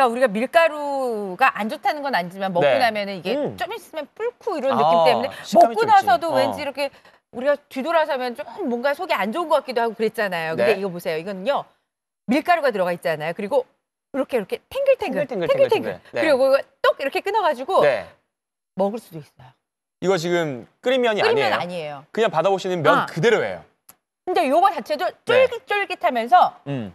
그러니까 우리가 밀가루가 안 좋다는 건 아니지만 먹고 네. 나면은 이게 음. 좀 있으면 뿔고 이런 아, 느낌 아, 때문에 먹고 나서도 어. 왠지 이렇게 우리가 뒤돌아서면 좀 뭔가 속이 안 좋은 것 같기도 하고 그랬잖아요. 근데 네. 이거 보세요. 이거는요. 밀가루가 들어가 있잖아요. 그리고 이렇게 이렇게 탱글탱글 탱글탱글, 탱글탱글, 탱글탱글. 네. 그리고 이똑 이렇게 끊어 가지고 네. 먹을 수도 있어요. 이거 지금 끓인 면이 끓인 아니에요. 면 아니에요. 그냥 받아보시는 면 아. 그대로예요. 근데 요거 자체도 네. 쫄깃쫄깃하면서 음.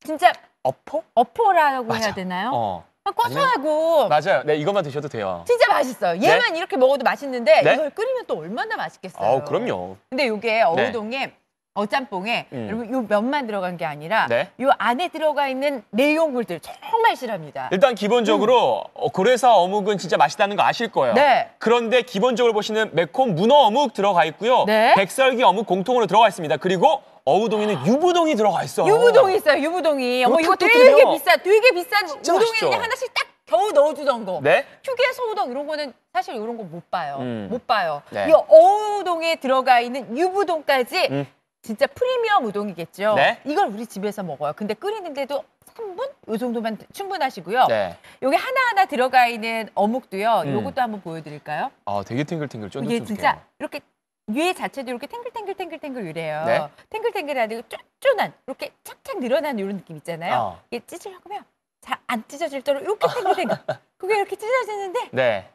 진짜 어포? 어포라고 맞아. 해야 되나요? 어. 아, 고소하고 맞아요. 네, 이것만 드셔도 돼요. 진짜 맛있어요. 네? 얘만 이렇게 먹어도 맛있는데 네? 이걸 끓이면 또 얼마나 맛있겠어요. 어, 그럼요. 근데 이게 어우동에 네. 어짬뽕에 음. 여러분 요 면만 들어간 게 아니라 네? 요 안에 들어가 있는 내용물들 정말 실합니다. 일단 기본적으로 음. 어, 고래사 어묵은 진짜 맛있다는 거 아실 거예요. 네. 그런데 기본적으로 보시는 매콤 문어 어묵 들어가 있고요. 네? 백설기 어묵 공통으로 들어가 있습니다. 그리고 어우동에는 유부동이 들어가 있어. 유부동이 있어요, 유부동이. 어머, 이거 되게 돼요. 비싸, 되게 비싼 우동에 그냥 하나씩 딱 겨우 넣어주던 거. 네? 특유 소우동 이런 거는 사실 이런 거 못 봐요. 음. 못 봐요. 네. 이 어우동에 들어가 있는 유부동까지 음. 진짜 프리미엄 우동이겠죠. 네? 이걸 우리 집에서 먹어요. 근데 끓이는데도 3분? 이정도만 충분하시고요. 네. 요게 하나하나 들어가 있는 어묵도요. 음. 요것도 한번 보여드릴까요? 아, 되게 탱글탱글 쫀득쫀득해요. 이게 진짜 이렇게 위에 자체도 이렇게 탱글탱글탱글탱글 이래요. 네. 탱글탱글해가지고 쫀쫀한 이렇게 착착 늘어난는 이런 느낌 있잖아요. 어. 이게 찢으려고 면잘 안 찢어질 도로 이렇게 탱글탱글. 그게 이렇게 찢어지는데 네.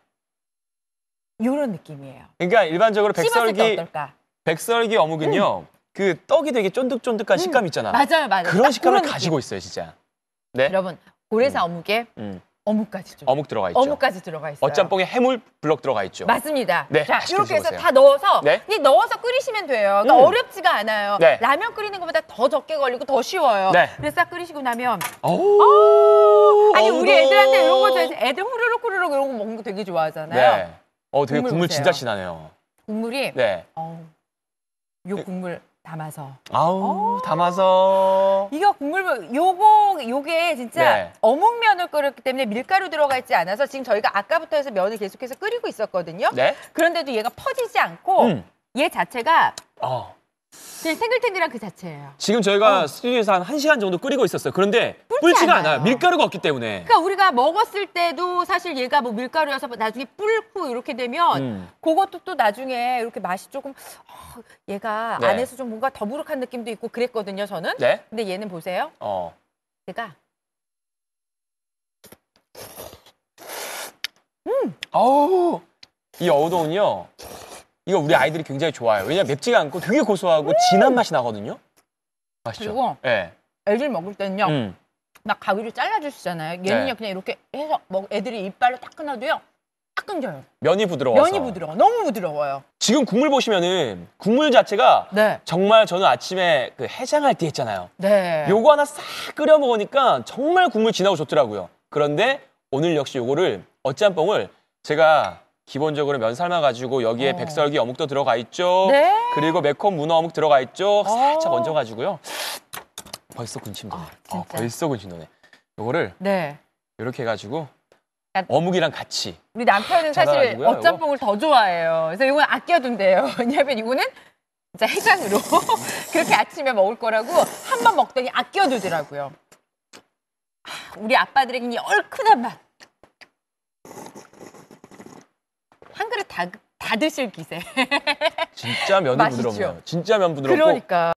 이런 느낌이에요. 그러니까 일반적으로 백설기 백설기 어묵은요. 음. 그 떡이 되게 쫀득쫀득한 음. 식감 있잖아. 맞아요, 맞아요. 그런 식감을 가지고 있어요, 진짜. 네. 여러분, 고래사 음. 어묵에 음. 어묵까지죠. 어묵 들어가 있죠. 어묵까지 들어가 있어요. 어짬뽕에 해물 블럭 들어가 있죠. 맞습니다. 네, 자, 이렇게 해서 다 넣어서 네. 그냥 넣어서 끓이시면 돼요. 그러니까 음. 어렵지가 않아요. 네. 라면 끓이는 것보다 더 적게 걸리고 더 쉬워요. 네. 그래서 싹 끓이시고 나면 어우, 아니 우리 애들한테 이런 거 좋아해서 애들 후루룩 후루룩 이런 거 먹는 거 되게 좋아하잖아요. 네. 어, 되게 국물 국물 진짜 진하네요. 국물이 네. 어요 그 국물 담아서 아우, 어. 담아서. 이거 국물 요거 어 요게 진짜 네. 어묵면을 끓였기 때문에 밀가루 들어가 있지 않아서 지금 저희가 아까부터 해서 면을 계속해서 끓이고 있었거든요. 네. 그런데도 얘가 퍼지지 않고 음. 얘 자체가 어. 그냥 탱글탱글한 그 자체예요. 지금 저희가 어. 스튜디오에서 한 1시간 정도 끓이고 있었어요. 그런데 뿔지가 않아요. 않아요. 밀가루가 없기 때문에. 그러니까 우리가 먹었을 때도 사실 얘가 뭐 밀가루여서 뭐 나중에 뿔고 이렇게 되면 음. 그것도 또 나중에 이렇게 맛이 조금 어, 얘가 네. 안에서 좀 뭔가 더부룩한 느낌도 있고 그랬거든요, 저는. 네? 근데 얘는 보세요. 어. 그가 음. 어우, 이 어우동은요. 이거 우리 아이들이 굉장히 좋아해요. 왜냐면 맵지가 않고 되게 고소하고 음. 진한 맛이 나거든요. 맛있죠? 그리고 예. 애들 먹을 때는요. 음. 막 가위로 잘라주시잖아요. 얘는요 네. 그냥 이렇게 해서 먹 애들이 이빨로 딱 끊어도요. 딱 끊겨요. 면이 부드러워서. 면이 부드러워. 너무 부드러워요. 지금 국물 보시면은 국물 자체가 네. 정말 저는 아침에 그 해장할 때 했잖아요. 네. 요거 하나 싹 끓여 먹으니까 정말 국물 진하고 좋더라고요. 그런데 오늘 역시 요거를 어짬뽕을 제가 기본적으로 면 삶아가지고 여기에 어. 백설기 어묵도 들어가 있죠. 네. 그리고 매콤 문어 어묵 들어가 있죠. 살짝 어. 얹어가지고요. 벌써 군침 도네. 아, 어, 벌써 군침 도네. 요거를 네. 이렇게 해가지고 어묵이랑 같이. 우리 남편은 사실 잘하 어짬뽕을 더 좋아해요. 그래서 이건 아껴둔대요. 왜냐하면 이거는 진짜 해장으로 그렇게 아침에 먹을 거라고 한 번 먹더니 아껴두더라고요. 우리 아빠들에게는 이 얼큰한 맛. 한 그릇 다, 다 드실 기세. 진짜 면이 부드럽네요. 진짜 면 부드럽고. 그러니까.